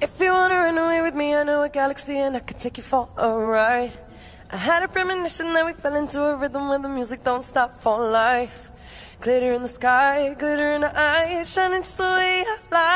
If you wanna run away with me, I know a galaxy and I could take you for a ride. I had a premonition that we fell into a rhythm where the music don't stop for life. Glitter in the sky, glitter in the eye, shining just the way I like.